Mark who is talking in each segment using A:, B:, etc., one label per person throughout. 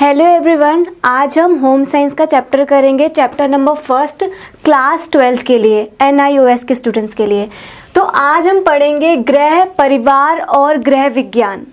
A: hello everyone आज हम home science का चैप्टर करेंगे chapter number first class twelfth के लिए एनआईओएस के स्टूडेंट्स के लिए तो आज हम पढ़ेंगे ग्रह परिवार और ग्रह विज्ञान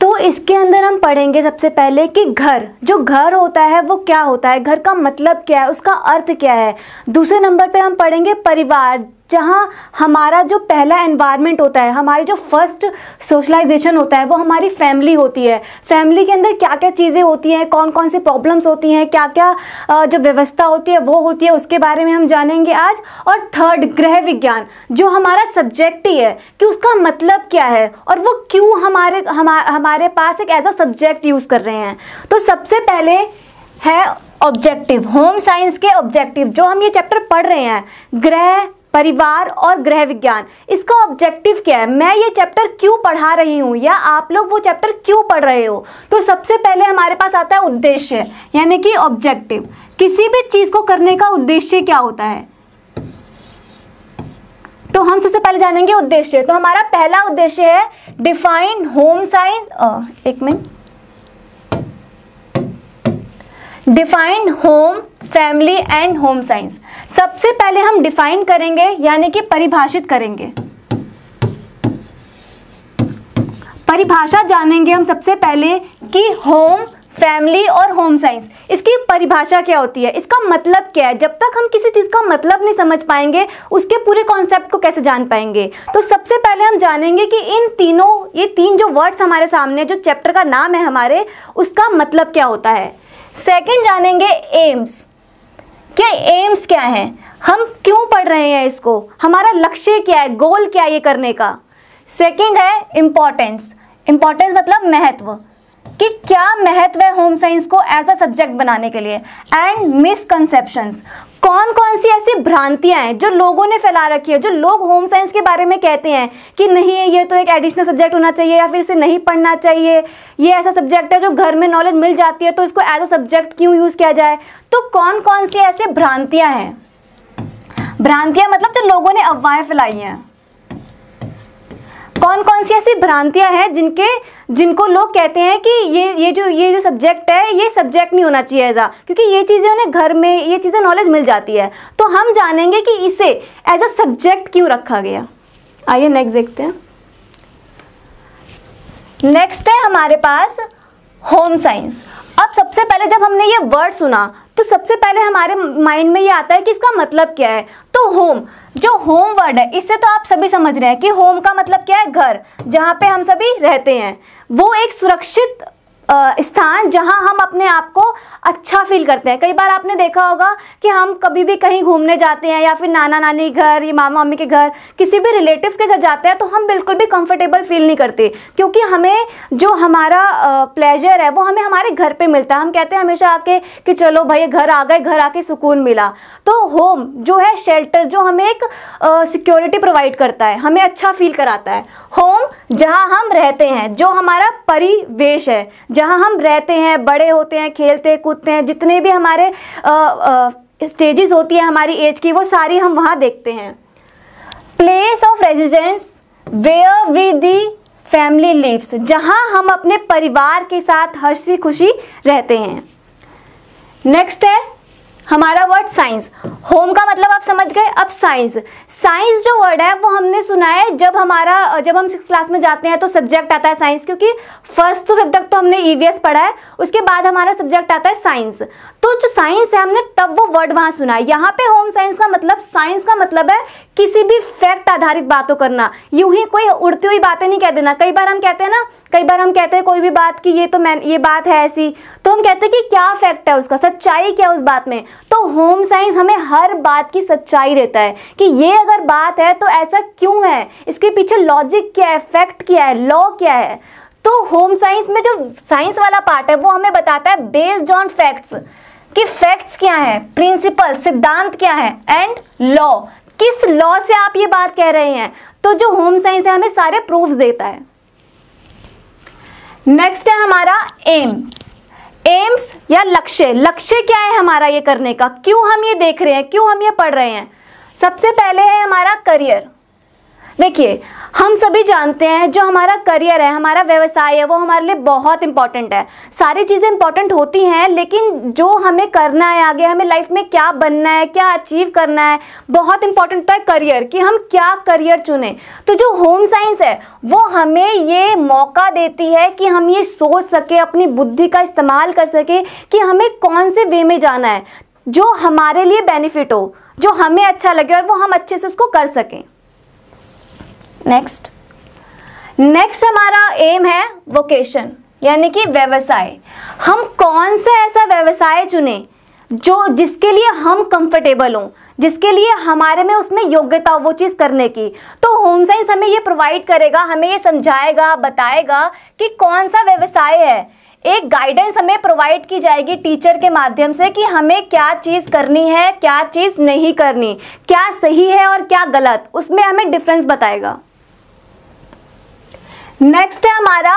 A: तो इसके अंदर हम पढ़ेंगे सबसे पहले कि घर जो घर होता है वो क्या होता है घर का मतलब क्या है उसका अर्थ क्या है दूसरे नंबर पे हम पढ़ेंगे परिवार जहाँ हमारा जो पहला एनवायरनमेंट होता है हमारी जो फर्स्ट सोशलाइजेशन होता है वो हमारी फैमिली होती है फैमिली के अंदर क्या क्या चीज़ें होती हैं कौन कौन सी प्रॉब्लम्स होती हैं क्या क्या जो व्यवस्था होती है वो होती है उसके बारे में हम जानेंगे आज और थर्ड ग्रह विज्ञान जो हमारा सब्जेक्ट ही है कि उसका मतलब क्या है और वो क्यों हमारे हमा, हमारे पास एक ऐसा सब्जेक्ट यूज़ कर रहे हैं तो सबसे पहले है ऑब्जेक्टिव होम साइंस के ऑब्जेक्टिव जो हम ये चैप्टर पढ़ रहे हैं ग्रह परिवार और ग्रह विज्ञान इसका ऑब्जेक्टिव क्या है मैं ये चैप्टर क्यों पढ़ा रही हूँ या आप लोग वो चैप्टर क्यों पढ़ रहे हो तो सबसे पहले हमारे पास आता है उद्देश्य यानी कि ऑब्जेक्टिव किसी भी चीज़ को करने का उद्देश्य क्या होता है तो हम सबसे पहले जानेंगे उद्देश्य तो हमारा पहला उद्देश्य है डिफाइन होम साइंस एक minute defined home family and home science सबसे पहले हम डिफाइन करेंगे यानी कि परिभाषित करेंगे परिभाषा जानेंगे हम सबसे पहले कि होम फैमिली और होम साइंस इसकी परिभाषा क्या होती है इसका मतलब क्या है जब तक हम किसी चीज़ का मतलब नहीं समझ पाएंगे उसके पूरे कॉन्सेप्ट को कैसे जान पाएंगे तो सबसे पहले हम जानेंगे कि इन तीनों ये तीन जो वर्ड्स हमारे सामने जो चैप्टर का नाम है हमारे उसका मतलब क्या होता है सेकंड जानेंगे एम्स क्या एम्स क्या हैं हम क्यों पढ़ रहे हैं इसको हमारा लक्ष्य क्या है गोल क्या है ये करने का सेकंड है इम्पोर्टेंस इम्पोर्टेंस मतलब महत्व कि क्या महत्व है होम साइंस को एज अ सब्जेक्ट बनाने के लिए एंड मिसकंसेप्शंस कौन कौन सी ऐसी भ्रांतियां हैं जो लोगों ने फैला रखी है जो लोग होम साइंस के बारे में कहते हैं कि नहीं ये तो एक एडिशनल सब्जेक्ट होना चाहिए या फिर इसे नहीं पढ़ना चाहिए ये ऐसा सब्जेक्ट है जो घर में नॉलेज मिल जाती है तो इसको एज अ सब्जेक्ट क्यों यूज़ किया जाए तो कौन कौन सी ऐसी भ्रांतियाँ हैं भ्रांतियाँ मतलब जो लोगों ने अफवाहें फैलाई हैं कौन कौन सी ऐसी भ्रांतियां हैं जिनके जिनको लोग कहते हैं कि ये ये जो ये जो सब्जेक्ट है ये सब्जेक्ट नहीं होना चाहिए ऐसा क्योंकि ये चीज़ें उन्हें घर में ये चीज़ें नॉलेज मिल जाती है तो हम जानेंगे कि इसे एज अ सब्जेक्ट क्यों रखा गया आइए नेक्स्ट देखते हैं नेक्स्ट है हमारे पास होम साइंस अब सबसे पहले जब हमने ये वर्ड सुना तो सबसे पहले हमारे माइंड में ये आता है कि इसका मतलब क्या है तो होम जो होम वर्ड है इससे तो आप सभी समझ रहे हैं कि होम का मतलब क्या है घर जहाँ पे हम सभी रहते हैं वो एक सुरक्षित स्थान जहां हम अपने आप को अच्छा फील करते हैं कई बार आपने देखा होगा कि हम कभी भी कहीं घूमने जाते हैं या फिर नाना नानी घर या मामा मम्मी के घर किसी भी रिलेटिव्स के घर जाते हैं तो हम बिल्कुल भी कंफर्टेबल फील नहीं करते क्योंकि हमें जो हमारा प्लेजर है वो हमें हमारे घर पे मिलता है हम कहते हैं हमेशा आके कि चलो भाई घर आ गए घर आके सुकून मिला तो होम जो है शेल्टर जो हमें एक सिक्योरिटी प्रोवाइड करता है हमें अच्छा फील कराता है होम जहाँ हम रहते हैं जो हमारा परिवेश है जहाँ हम रहते हैं बड़े होते हैं खेलते कूदते हैं जितने भी हमारे स्टेजेस होती है हमारी एज की वो सारी हम वहाँ देखते हैं place of residence where we the family lives जहाँ हम अपने परिवार के साथ हर्षी खुशी रहते हैं नेक्स्ट है हमारा वर्ड साइंस होम का मतलब आप समझ गए अब साइंस साइंस जो वर्ड है वो हमने सुना है जब हमारा जब हम सिक्स क्लास में जाते हैं तो सब्जेक्ट आता है साइंस क्योंकि फर्स्ट टू फिफ्थ तक तो हमने ईवीएस e पढ़ा है उसके बाद हमारा सब्जेक्ट आता है साइंस तो जो साइंस है हमने तब वो वर्ड वहाँ सुना है यहाँ पे होम साइंस का मतलब साइंस का मतलब है किसी भी फैक्ट आधारित बातों करना यूं ही कोई उड़ती हुई बातें नहीं कह देना कई बार हम कहते हैं ना कई बार हम कहते हैं कोई भी बात कि ये तो मैं ये बात है ऐसी तो हम कहते हैं कि क्या फैक्ट है उसका सच्चाई क्या उस बात में तो होम साइंस हमें हर बात की सच्चाई देता है कि ये अगर बात है तो ऐसा क्यों है इसके पीछे लॉजिक क्या है फैक्ट क्या है लॉ क्या है तो होम साइंस में जो साइंस वाला पार्ट है वो हमें बताता है बेस्ड ऑन फैक्ट्स कि फैक्ट्स क्या है प्रिंसिपल सिद्धांत क्या है एंड लॉ किस लॉ से आप ये बात कह रहे हैं तो जो होम साइंस है हमें सारे प्रूफ देता है नेक्स्ट है हमारा एम्स एम्स या लक्ष्य लक्ष्य क्या है हमारा ये करने का क्यों हम ये देख रहे हैं क्यों हम ये पढ़ रहे हैं सबसे पहले है हमारा करियर देखिए हम सभी जानते हैं जो हमारा करियर है हमारा व्यवसाय है वो हमारे लिए बहुत इंपॉर्टेंट है सारी चीज़ें इंपॉर्टेंट होती हैं लेकिन जो हमें करना है आगे हमें लाइफ में क्या बनना है क्या अचीव करना है बहुत इंपॉर्टेंट होता है करियर कि हम क्या करियर चुने तो जो होम साइंस है वो हमें ये मौका देती है कि हम ये सोच सकें अपनी बुद्धि का इस्तेमाल कर सकें कि हमें कौन से वे में जाना है जो हमारे लिए बेनिफिट हो जो हमें अच्छा लगे और वो हम अच्छे से उसको कर सकें नेक्स्ट नेक्स्ट हमारा एम है वोकेशन यानी कि व्यवसाय हम कौन सा ऐसा व्यवसाय चुने जो जिसके लिए हम कंफर्टेबल हों जिसके लिए हमारे में उसमें योग्यता वो चीज़ करने की तो होम साइंस हमें ये प्रोवाइड करेगा हमें ये समझाएगा बताएगा कि कौन सा व्यवसाय है एक गाइडेंस हमें प्रोवाइड की जाएगी टीचर के माध्यम से कि हमें क्या चीज़ करनी है क्या चीज़ नहीं करनी क्या सही है और क्या गलत उसमें हमें डिफरेंस बताएगा नेक्स्ट है हमारा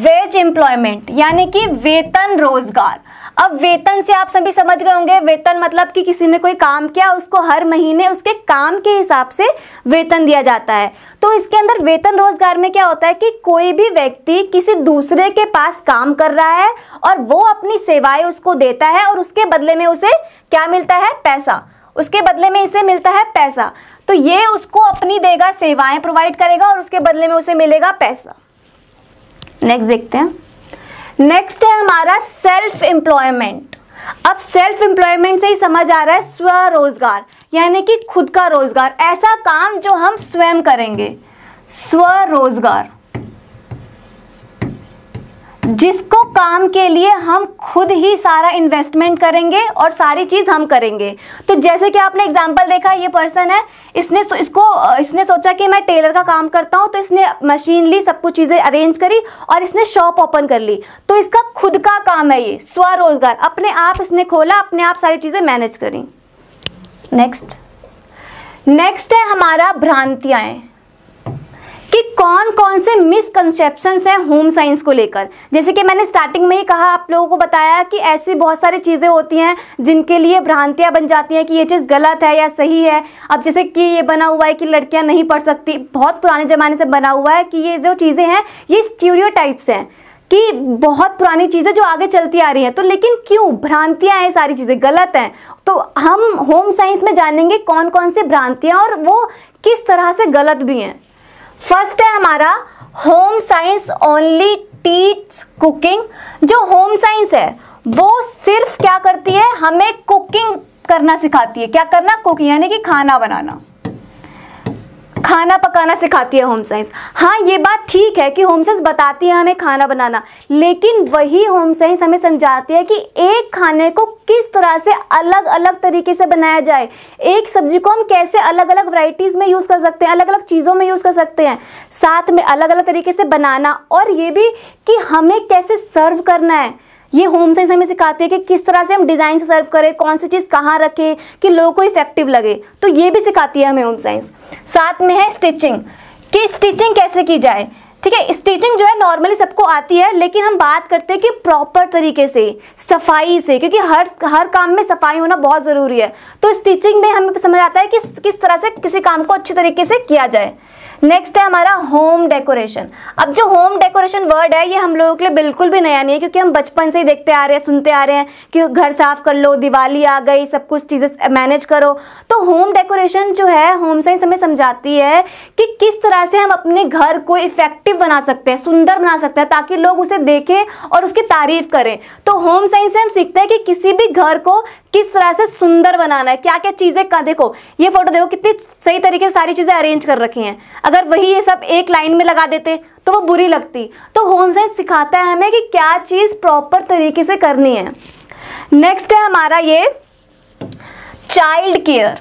A: वेज एम्प्लॉयमेंट यानी कि वेतन रोजगार अब वेतन से आप सभी समझ गए होंगे वेतन मतलब कि किसी ने कोई काम किया उसको हर महीने उसके काम के हिसाब से वेतन दिया जाता है तो इसके अंदर वेतन रोजगार में क्या होता है कि कोई भी व्यक्ति किसी दूसरे के पास काम कर रहा है और वो अपनी सेवाएं उसको देता है और उसके बदले में उसे क्या मिलता है पैसा उसके बदले में इसे मिलता है पैसा तो ये उसको अपनी देगा सेवाएं प्रोवाइड करेगा और उसके बदले में उसे मिलेगा पैसा नेक्स्ट देखते हैं नेक्स्ट है हमारा सेल्फ एम्प्लॉयमेंट अब सेल्फ एम्प्लॉयमेंट से ही समझ आ रहा है स्वरोजगार यानी कि खुद का रोजगार ऐसा काम जो हम स्वयं करेंगे स्वरोजगार जिसको काम के लिए हम खुद ही सारा इन्वेस्टमेंट करेंगे और सारी चीज़ हम करेंगे तो जैसे कि आपने एग्जाम्पल देखा ये पर्सन है इसने इसको इसने सोचा कि मैं टेलर का काम करता हूँ तो इसने मशीन ली सब कुछ चीज़ें अरेंज करी और इसने शॉप ओपन कर ली तो इसका खुद का काम है ये स्वरोजगार अपने आप इसने खोला अपने आप सारी चीज़ें मैनेज करी नेक्स्ट नेक्स्ट है हमारा भ्रांतियाँ कौन कौन से मिसकनसेप्शन हैं होम साइंस को लेकर जैसे कि मैंने स्टार्टिंग में ही कहा आप लोगों को बताया कि ऐसी बहुत सारी चीज़ें होती हैं जिनके लिए भ्रांतियाँ बन जाती हैं कि ये चीज़ गलत है या सही है अब जैसे कि ये बना हुआ है कि लड़कियाँ नहीं पढ़ सकती बहुत पुराने ज़माने से बना हुआ है कि ये जो चीज़ें हैं ये टाइप्स हैं कि बहुत पुरानी चीज़ें जो आगे चलती आ रही हैं तो लेकिन क्यों भ्रांतियाँ हैं सारी चीज़ें गलत हैं तो हम होम साइंस में जानेंगे कौन कौन सी भ्रांतियाँ और वो किस तरह से गलत भी हैं फर्स्ट है हमारा home science only teach cooking जो होम साइंस है वो सिर्फ क्या करती है हमें कुकिंग करना सिखाती है क्या करना कुकिंग यानी कि खाना बनाना खाना पकाना सिखाती है होम साइंस हाँ ये बात ठीक है कि होम साइंस बताती है हमें खाना बनाना लेकिन वही होम साइंस हमें समझाती है कि एक खाने को किस तरह से अलग अलग तरीके से बनाया जाए एक सब्जी को हम कैसे अलग अलग वराइटीज़ में यूज़ कर सकते हैं अलग अलग चीज़ों में यूज़ कर सकते हैं साथ में अलग अलग तरीके से बनाना और ये भी कि हमें कैसे सर्व करना है ये होम साइंस हमें सिखाती है कि किस तरह से हम डिज़ाइन से सर्व करें कौन सी चीज़ कहाँ रखें कि लोगों को इफेक्टिव लगे तो ये भी सिखाती है हमें होम साइंस साथ में है स्टिचिंग कि स्टिचिंग कैसे की जाए ठीक है स्टिचिंग जो है नॉर्मली सबको आती है लेकिन हम बात करते हैं कि प्रॉपर तरीके से सफाई से क्योंकि हर हर काम में सफाई होना बहुत ज़रूरी है तो स्टिचिंग में हमें समझ आता है कि किस तरह से किसी काम को अच्छे तरीके से किया जाए नेक्स्ट है हमारा होम डेकोरेशन अब जो होम डेकोरेशन वर्ड है ये हम लोगों के लिए बिल्कुल भी नया नहीं है क्योंकि हम बचपन से ही देखते आ रहे हैं सुनते आ रहे हैं कि घर साफ कर लो दिवाली आ गई सब कुछ चीज़ें मैनेज करो तो होम डेकोरेशन जो है होम साइंस हमें समझाती है कि किस तरह से हम अपने घर को इफेक्टिव बना सकते हैं सुंदर बना सकते हैं ताकि लोग उसे देखें और उसकी तारीफ करें तो होम साइंस से हम सीखते हैं कि किसी भी घर को किस तरह से सुंदर बनाना है क्या क्या चीज़ें देखो ये फोटो देखो कितनी सही तरीके से सारी चीज़ें अरेंज कर रखी हैं अगर वही ये सब एक लाइन में लगा देते तो वो बुरी लगती तो होम साइंस सिखाता है हमें कि क्या चीज़ प्रॉपर तरीके से करनी है नेक्स्ट है हमारा ये child care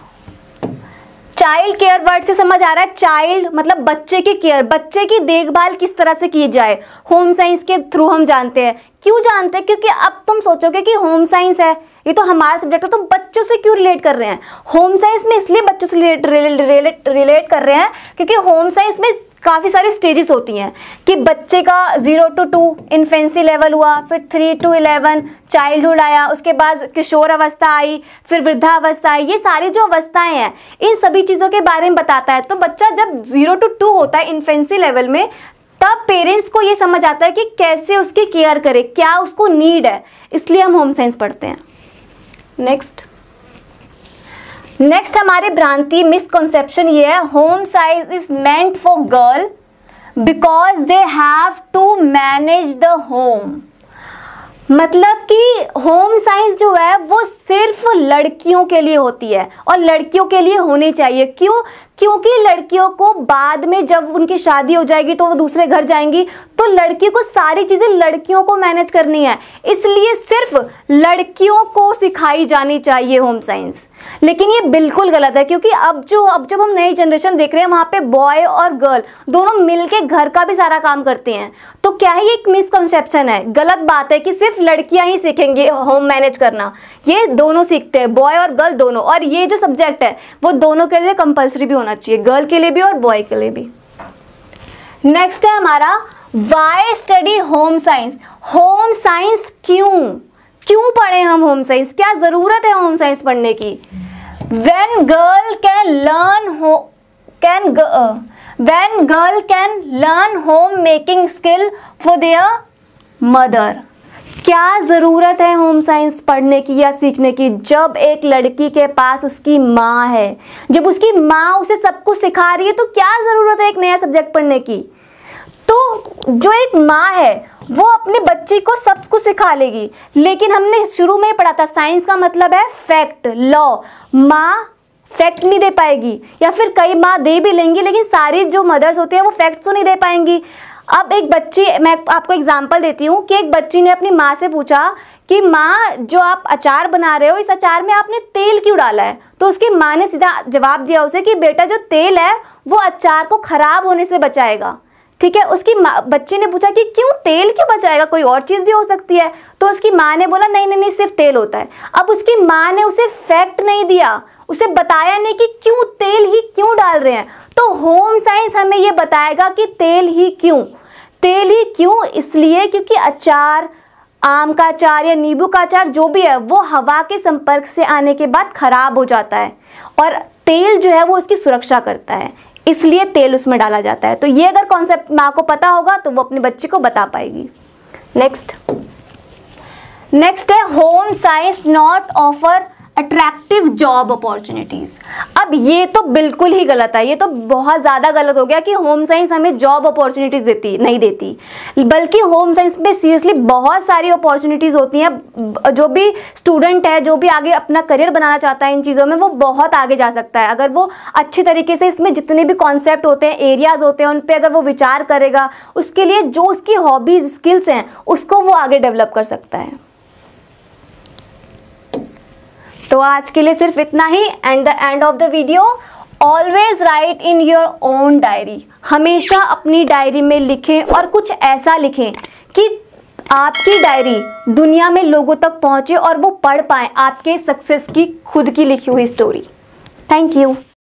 A: child care word से समझ आ रहा है चाइल्ड मतलब बच्चे की केयर बच्चे की देखभाल किस तरह से की जाए होम साइंस के थ्रू हम जानते हैं क्यों जानते हैं क्योंकि अब तुम सोचोगे कि होम साइंस है ये तो हमारा सब्जेक्ट है तो बच्चों से क्यों रिलेट कर रहे हैं होम साइंस में इसलिए बच्चों से रिलेट रिलेट रिलेट कर रहे हैं क्योंकि होम साइंस में काफ़ी सारी स्टेजेस होती हैं कि बच्चे का zero to two infancy level हुआ फिर थ्री टू इलेवन चाइल्डहुड आया उसके बाद किशोर अवस्था आई फिर वृद्धावस्था आई ये सारी जो अवस्थाएं हैं इन सभी चीज़ों के बारे में बताता है तो बच्चा जब ज़ीरो टू टू होता है इन्फेंसी लेवल में तब पेरेंट्स को ये समझ आता है कि कैसे उसकी केयर करें क्या उसको नीड है इसलिए हम होम साइंस पढ़ते हैं नेक्स्ट नेक्स्ट हमारे भ्रांति मिसकॉन्सेप्शन ये है home science is meant for girl because they have to manage the home मतलब कि होम साइंस जो है वो सिर्फ लड़कियों के लिए होती है और लड़कियों के लिए होनी चाहिए क्यों क्योंकि लड़कियों को बाद में जब उनकी शादी हो जाएगी तो वो दूसरे घर जाएंगी तो लड़की को सारी चीज़ें लड़कियों को मैनेज करनी है इसलिए सिर्फ लड़कियों को सिखाई जानी चाहिए होम साइंस लेकिन ये बिल्कुल गलत है क्योंकि अब जो अब जब हम नई जनरेशन देख रहे हैं वहाँ पे बॉय और गर्ल दोनों मिलके घर का भी सारा काम करते हैं तो क्या ही एक मिसकंसेप्शन है गलत बात है कि सिर्फ लड़कियां ही सीखेंगे होम मैनेज करना ये दोनों सीखते हैं बॉय और गर्ल दोनों और ये जो सब्जेक्ट है वो दोनों के लिए कंपल्सरी भी होना चाहिए गर्ल के लिए भी और बॉय के लिए भी नेक्स्ट है हमारा why study home science home science क्यों क्यों पढ़े हम होम साइंस क्या ज़रूरत है होम साइंस पढ़ने की वेन गर्ल कैन लर्न हो can when girl can learn home making skill for their mother क्या ज़रूरत है होम साइंस पढ़ने की या सीखने की जब एक लड़की के पास उसकी माँ है जब उसकी माँ उसे सब कुछ सिखा रही है तो क्या ज़रूरत है एक नया सब्जेक्ट पढ़ने की तो जो एक माँ है वो अपने बच्चे को सब कुछ सिखा लेगी लेकिन हमने शुरू में ही पढ़ा था साइंस का मतलब है फैक्ट लॉ माँ फैक्ट नहीं दे पाएगी या फिर कई माँ दे भी लेंगी लेकिन सारी जो मदर्स होती हैं वो फैक्ट्स तो नहीं दे पाएंगी अब एक बच्ची मैं आपको एग्जाम्पल देती हूँ कि एक बच्ची ने अपनी माँ से पूछा कि माँ जो आप अचार बना रहे हो इस अचार में आपने तेल क्यों डाला है तो उसकी माँ ने सीधा जवाब दिया उसे कि बेटा जो तेल है वो अचार को ख़राब होने से बचाएगा ठीक है उसकी बच्ची ने पूछा कि क्यों तेल क्यों बचाएगा कोई और चीज़ भी हो सकती है तो उसकी माँ ने बोला नहीं नहीं नहीं सिर्फ तेल होता है अब उसकी माँ ने उसे फैक्ट नहीं दिया उसे बताया नहीं कि क्यों तेल ही क्यों डाल रहे हैं तो होम साइंस हमें ये बताएगा कि तेल ही क्यों तेल ही क्यों इसलिए क्योंकि अचार आम का अचार या नींबू का अचार जो भी है वो हवा के संपर्क से आने के बाद खराब हो जाता है और तेल जो है वो उसकी सुरक्षा करता है इसलिए तेल उसमें डाला जाता है तो ये अगर कॉन्सेप्ट माँ को पता होगा तो वो अपने बच्चे को बता पाएगी नेक्स्ट नेक्स्ट है home science not offer attractive job opportunities अब ये तो बिल्कुल ही गलत है ये तो बहुत ज़्यादा गलत हो गया कि होम साइंस हमें जॉब अपॉर्चुनिटीज़ देती नहीं देती बल्कि होम साइंस में सीरियसली बहुत सारी अपॉर्चुनिटीज़ होती हैं जो भी स्टूडेंट है जो भी आगे अपना करियर बनाना चाहता है इन चीज़ों में वो बहुत आगे जा सकता है अगर वो अच्छे तरीके से इसमें जितने भी कॉन्सेप्ट होते हैं एरियाज़ होते हैं उन पर अगर वो विचार करेगा उसके लिए जो उसकी हॉबीज़ स्किल्स हैं उसको वो आगे डेवलप कर सकता है तो आज के लिए सिर्फ इतना ही and the end of the video always write in your own diary हमेशा अपनी डायरी में लिखें और कुछ ऐसा लिखें कि आपकी डायरी दुनिया में लोगों तक पहुंचे और वो पढ़ पाए आपके सक्सेस की खुद की लिखी हुई स्टोरी थैंक यू